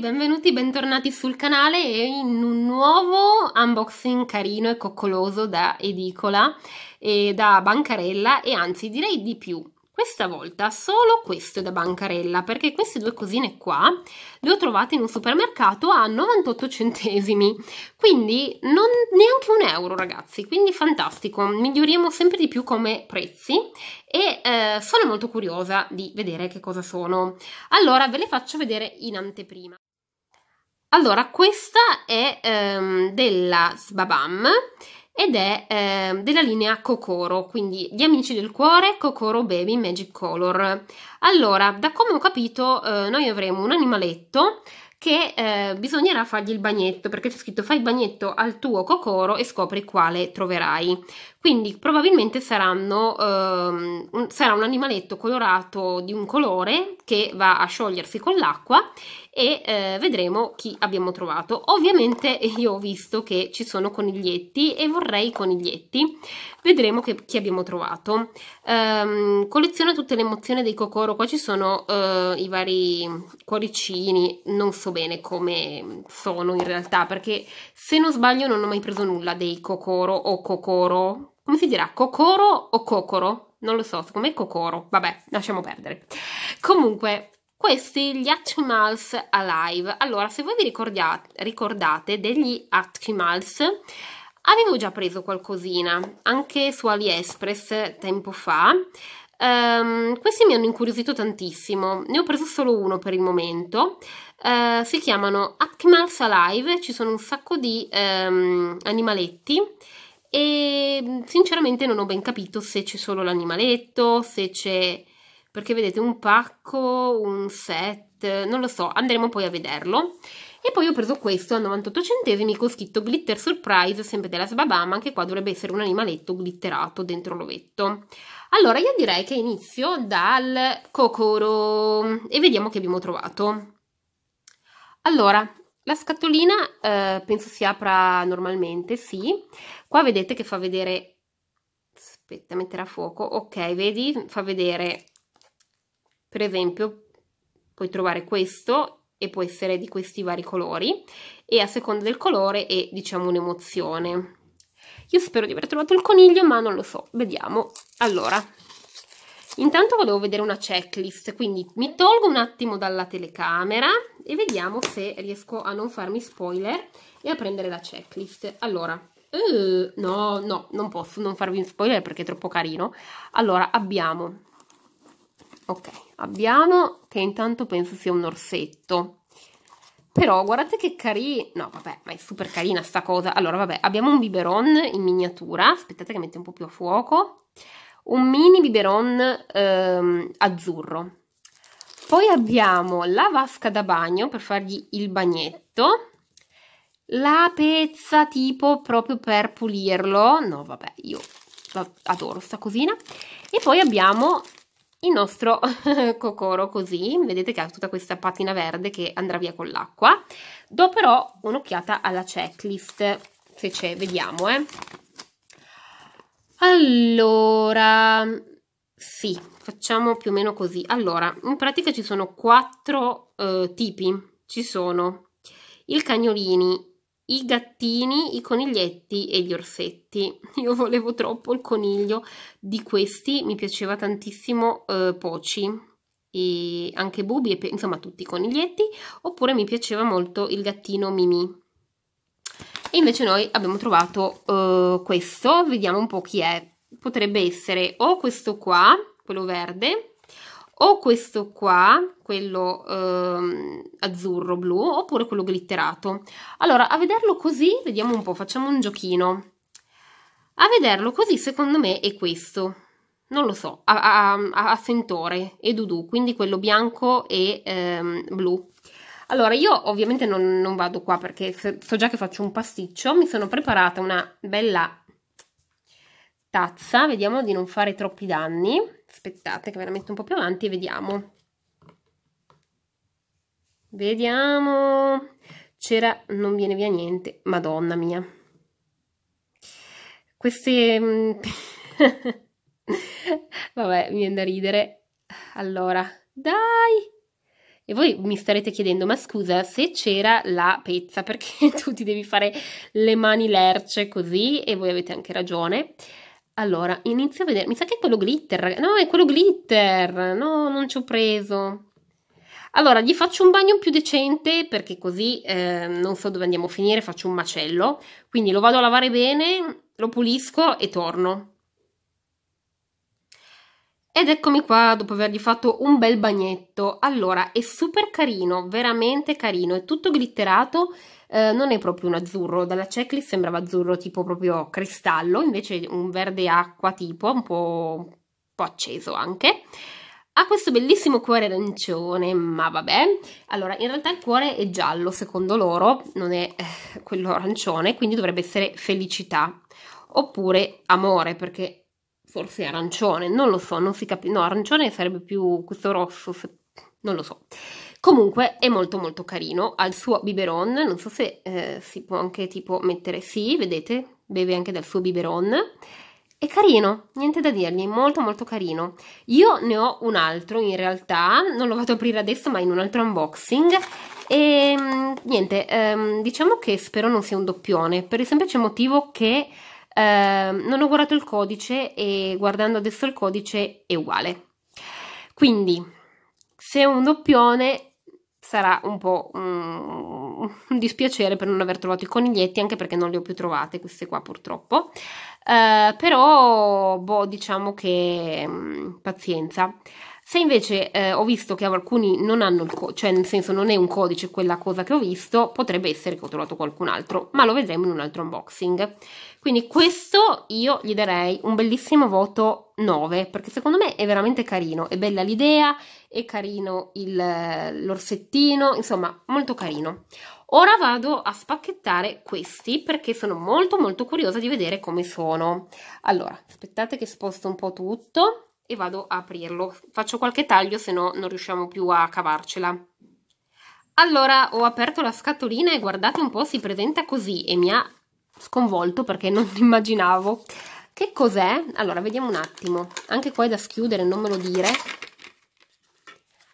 benvenuti, bentornati sul canale e in un nuovo unboxing carino e coccoloso da edicola e da bancarella e anzi direi di più. Questa volta solo questo è da bancarella perché queste due cosine qua le ho trovate in un supermercato a 98 centesimi, quindi non neanche un euro ragazzi, quindi fantastico, miglioriamo sempre di più come prezzi e eh, sono molto curiosa di vedere che cosa sono. Allora ve le faccio vedere in anteprima. Allora, questa è ehm, della Sbabam ed è eh, della linea Kokoro, quindi gli amici del cuore, Kokoro Baby Magic Color. Allora, da come ho capito, eh, noi avremo un animaletto che eh, bisognerà fargli il bagnetto, perché c'è scritto fai il bagnetto al tuo Kokoro e scopri quale troverai. Quindi probabilmente saranno, ehm, un, sarà un animaletto colorato di un colore che va a sciogliersi con l'acqua e eh, vedremo chi abbiamo trovato. Ovviamente io ho visto che ci sono coniglietti e vorrei coniglietti. Vedremo che, chi abbiamo trovato. Ehm, colleziona tutte le emozioni dei cocoro Qua ci sono eh, i vari cuoricini. Non so bene come sono in realtà perché se non sbaglio non ho mai preso nulla dei cocoro o cocoro come si dirà? Cocoro o cocoro? Non lo so, secondo me cocoro. Vabbè, lasciamo perdere. Comunque, questi gli Atkimals Alive. Allora, se voi vi ricordate degli Atkimals, avevo già preso qualcosina, anche su AliExpress tempo fa. Um, questi mi hanno incuriosito tantissimo, ne ho preso solo uno per il momento. Uh, si chiamano Atkimals Alive, ci sono un sacco di um, animaletti e mm, sinceramente non ho ben capito se c'è solo l'animaletto, se c'è perché vedete un pacco, un set, non lo so, andremo poi a vederlo. E poi ho preso questo a 98 centesimi con scritto Glitter Surprise, sempre della Sbabama, anche qua dovrebbe essere un animaletto glitterato dentro l'ovetto. Allora io direi che inizio dal Kokoro e vediamo che abbiamo trovato. Allora, la scatolina eh, penso si apra normalmente, sì. Qua vedete che fa vedere, aspetta metterà fuoco, ok, vedi, fa vedere per esempio puoi trovare questo e può essere di questi vari colori e a seconda del colore è diciamo un'emozione. Io spero di aver trovato il coniglio ma non lo so, vediamo. Allora, Intanto volevo vedere una checklist, quindi mi tolgo un attimo dalla telecamera e vediamo se riesco a non farmi spoiler e a prendere la checklist. Allora, uh, no, no, non posso non farvi un spoiler perché è troppo carino. Allora, abbiamo... Ok, abbiamo che intanto penso sia un orsetto. Però guardate che carino, no vabbè, ma è super carina sta cosa. Allora vabbè, abbiamo un biberon in miniatura, aspettate che mette un po' più a fuoco un mini biberon ehm, azzurro. Poi abbiamo la vasca da bagno per fargli il bagnetto, la pezza tipo proprio per pulirlo, no vabbè io adoro sta cosina, e poi abbiamo il nostro cocoro così, vedete che ha tutta questa patina verde che andrà via con l'acqua. Do però un'occhiata alla checklist, se c'è, vediamo eh. Allora, sì, facciamo più o meno così. Allora, in pratica ci sono quattro eh, tipi. Ci sono i cagnolini, i gattini, i coniglietti e gli orsetti. Io volevo troppo il coniglio di questi, mi piaceva tantissimo eh, Poci e anche Bubi, e insomma tutti i coniglietti, oppure mi piaceva molto il gattino Mimi. E invece noi abbiamo trovato uh, questo, vediamo un po' chi è. Potrebbe essere o questo qua, quello verde, o questo qua, quello eh, azzurro-blu, oppure quello glitterato. Allora, a vederlo così, vediamo un po', facciamo un giochino. A vederlo così, secondo me, è questo. Non lo so, a, a, a sentore e dudù, quindi quello bianco e ehm, blu. Allora, io ovviamente non, non vado qua perché so già che faccio un pasticcio, mi sono preparata una bella tazza, vediamo di non fare troppi danni, aspettate che ve la metto un po' più avanti e vediamo. Vediamo, c'era, non viene via niente, madonna mia. Queste... Mm, vabbè, mi viene da ridere. Allora, dai! E voi mi starete chiedendo, ma scusa, se c'era la pezza, perché tu ti devi fare le mani lerce così? E voi avete anche ragione. Allora, inizio a vedere, mi sa che è quello glitter, no, è quello glitter, no, non ci ho preso. Allora, gli faccio un bagno più decente perché così eh, non so dove andiamo a finire, faccio un macello. Quindi lo vado a lavare bene, lo pulisco e torno. Ed eccomi qua dopo avergli fatto un bel bagnetto. Allora, è super carino, veramente carino, è tutto glitterato, eh, non è proprio un azzurro, dalla checklist sembrava azzurro tipo proprio cristallo, invece un verde acqua tipo, un po', un po acceso anche. Ha questo bellissimo cuore arancione, ma vabbè. Allora, in realtà il cuore è giallo, secondo loro, non è eh, quello arancione, quindi dovrebbe essere felicità oppure amore, perché forse arancione, non lo so, non si capisce, no, arancione sarebbe più questo rosso, se... non lo so. Comunque è molto molto carino, ha il suo biberon, non so se eh, si può anche tipo mettere, sì, vedete, beve anche dal suo biberon. È carino, niente da dirgli, è molto molto carino. Io ne ho un altro in realtà, non lo vado ad aprire adesso ma in un altro unboxing. E ehm, niente, ehm, diciamo che spero non sia un doppione, per il semplice motivo che Ehm, non ho guardato il codice e guardando adesso il codice è uguale. Quindi se è un doppione sarà un po' un, dispiacere per non aver trovato i coniglietti, anche perché non li ho più trovate queste qua purtroppo. Eh, però, boh, diciamo che mh, mm, pazienza. Se invece eh, ho visto che alcuni non hanno il codice, cioè nel senso non è un codice quella cosa che ho visto, potrebbe essere che ho trovato qualcun altro, ma lo vedremo in un altro unboxing. Quindi questo io gli darei un bellissimo voto 9, perché secondo me è veramente carino, è bella l'idea, è carino l'orsettino, insomma molto carino. Ora vado a spacchettare questi perché sono molto molto curiosa di vedere come sono. Allora, aspettate che sposto un po' tutto e vado a aprirlo. Faccio qualche taglio, se no non riusciamo più a cavarcela. Allora ho aperto la scatolina e guardate un po', si presenta così e mi ha sconvolto perché non immaginavo. Che cos'è? Allora, vediamo un attimo. Anche qua è da schiudere, non me lo dire.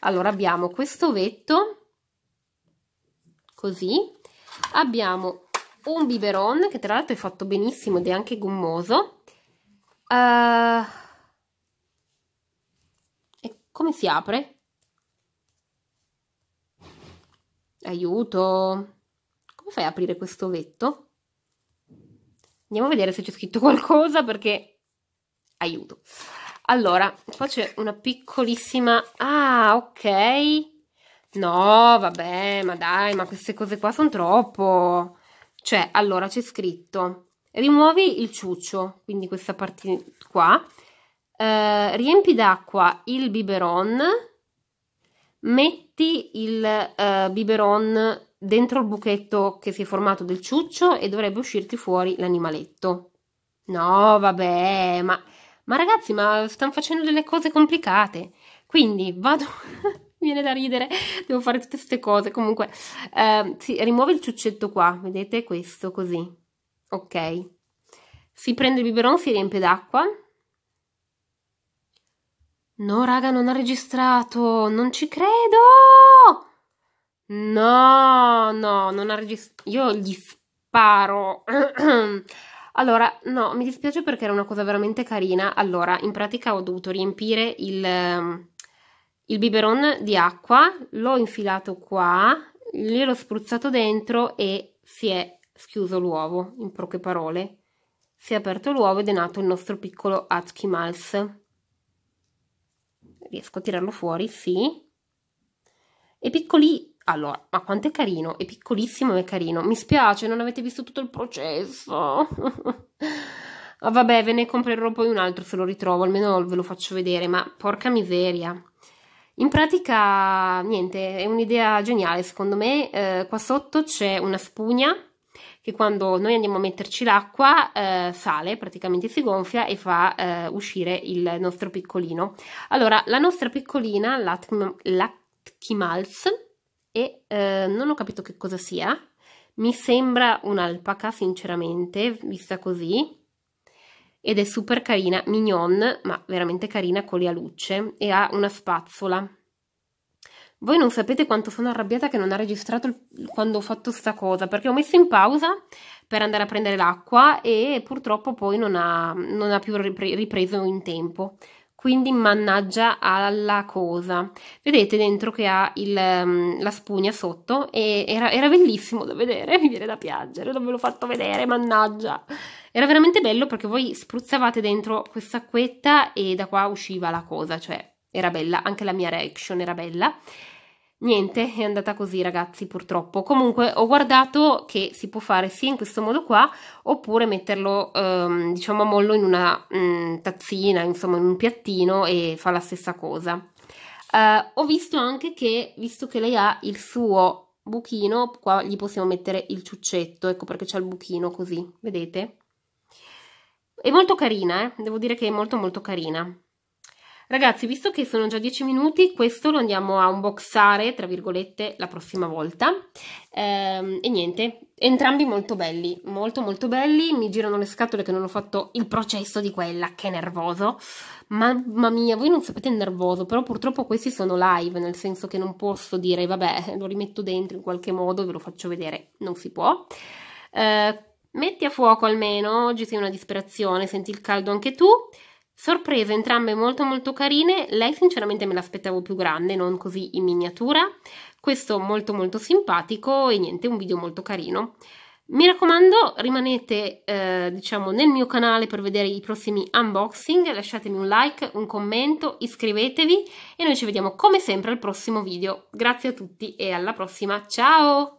Allora, abbiamo questo vetto, così. Abbiamo un biberon, che tra l'altro è fatto benissimo ed è anche gommoso. Uh, come si apre? Aiuto! Come fai a aprire questo vetto? Andiamo a vedere se c'è scritto qualcosa perché... Aiuto! Allora, qua c'è una piccolissima... Ah, ok! No, vabbè, ma dai, ma queste cose qua sono troppo! Cioè, allora, c'è scritto... Rimuovi il ciuccio, quindi questa parte qua, eh, riempi d'acqua il biberon, metti il eh, biberon dentro il buchetto che si è formato del ciuccio e dovrebbe uscirti fuori l'animaletto. No, vabbè, ma, ma ragazzi, ma stanno facendo delle cose complicate. Quindi vado... viene da ridere, devo fare tutte queste cose. Comunque, eh, sì, rimuove il ciuccetto qua, vedete questo così. Ok. Si prende il biberon, si riempie d'acqua, No, raga, non ha registrato. Non ci credo. No, no, non ha registrato. Io gli sparo. allora, no, mi dispiace perché era una cosa veramente carina. Allora, in pratica ho dovuto riempire il, ehm, il biberon di acqua, l'ho infilato qua, gliel'ho spruzzato dentro e si è schiuso l'uovo, in poche parole. Si è aperto l'uovo ed è nato il nostro piccolo Mals riesco a tirarlo fuori, sì. È piccoli. Allora, ma quanto è carino, è piccolissimo è carino. Mi spiace, non avete visto tutto il processo. Ah, vabbè, ve ne comprerò poi un altro se lo ritrovo, almeno ve lo faccio vedere, ma porca miseria. In pratica, niente, è un'idea geniale secondo me. Eh, qua sotto c'è una spugna che quando noi andiamo a metterci l'acqua eh, sale, praticamente si gonfia e fa eh, uscire il nostro piccolino. Allora, la nostra piccolina, l'Actimals, e eh, non ho capito che cosa sia, mi sembra un'alpaca sinceramente, vista così, ed è super carina, mignon, ma veramente carina con le alucce, e ha una spazzola voi non sapete quanto sono arrabbiata che non ha registrato il, quando ho fatto sta cosa, perché ho messo in pausa per andare a prendere l'acqua e purtroppo poi non ha, non ha più ripreso in tempo. Quindi mannaggia alla cosa. Vedete dentro che ha il, mm, la spugna sotto e era, era bellissimo da vedere, mi viene da piangere, non ve l'ho fatto vedere, mannaggia. Era veramente bello perché voi spruzzavate dentro questa acquetta e da qua usciva la cosa, cioè era bella, anche la mia reaction era bella. Niente, è andata così ragazzi purtroppo. Comunque ho guardato che si può fare sia in questo modo qua oppure metterlo ehm, diciamo a mollo in una mh, mm, tazzina, insomma in un piattino e fa la stessa cosa. Uh, ho visto anche che, visto che lei ha il suo buchino, qua gli possiamo mettere il ciuccetto, ecco perché c'è il buchino così, vedete? È molto carina, eh? devo dire che è molto molto carina. Ragazzi, visto che sono già 10 minuti, questo lo andiamo a unboxare, tra virgolette, la prossima volta. Ehm, e niente, entrambi molto belli, molto molto belli. Mi girano le scatole che non ho fatto il processo di quella, che nervoso. Mamma mia, voi non sapete nervoso, però purtroppo questi sono live, nel senso che non posso dire, vabbè, lo rimetto dentro in qualche modo, ve lo faccio vedere, non si può. Ehm, metti a fuoco almeno, oggi sei una disperazione, senti il caldo anche tu. Sorprese, entrambe molto molto carine, lei sinceramente me l'aspettavo più grande, non così in miniatura, questo molto molto simpatico e niente, un video molto carino. Mi raccomando, rimanete eh, diciamo nel mio canale per vedere i prossimi unboxing, lasciatemi un like, un commento, iscrivetevi e noi ci vediamo come sempre al prossimo video. Grazie a tutti e alla prossima, ciao!